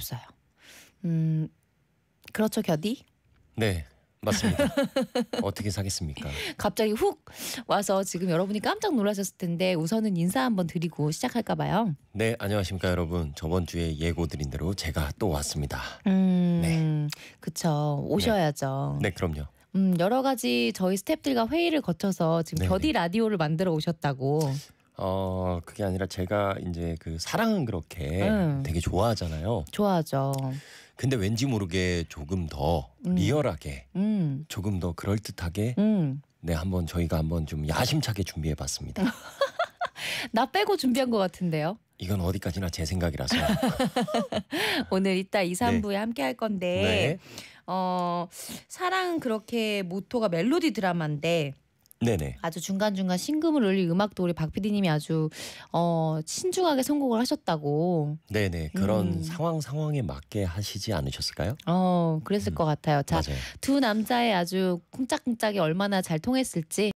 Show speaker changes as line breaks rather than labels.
없어요.
음, 그렇죠, 견디?
네, 맞습니다. 어떻게 사겠습니까?
갑자기 훅 와서 지금 여러분이 깜짝 놀라셨을 텐데 우선은 인사 한번 드리고 시작할까 봐요.
네, 안녕하십니까 여러분. 저번 주에 예고드린 대로 제가
또 왔습니다. 음, 네. 그쵸. 네. 오셔야죠. 네, 네 그럼요. 음, 여러 가지 저희 스탭들과 회의를 거쳐서 지금 네 겨디 네. 라디오를 만들어 오셨다고.
어 그게 아니라 제가 이제 그 사랑은 그렇게 음. 되게 좋아하잖아요.
좋아하죠.
근데 왠지 모르게 조금 더 음. 리얼하게, 음. 조금 더 그럴 듯하게, 음. 네 한번 저희가 한번 좀 야심차게 준비해봤습니다.
나 빼고 준비한 것 같은데요.
이건 어디까지나 제 생각이라서
오늘 이따 2, 3부에 네. 함께 할 건데 네. 어 사랑 그렇게 모토가 멜로디 드라마인데 네네. 아주 중간중간 신금을 울릴 음악도 우리 박 PD님이 아주 어, 신중하게 선곡을 하셨다고.
네네. 그런 음.
상황 상황에 맞게 하시지 않으셨을까요? 어, 그랬을 음. 것 같아요. 자, 맞아요. 두 남자의 아주 쿵짝쿵짝이 얼마나 잘 통했을지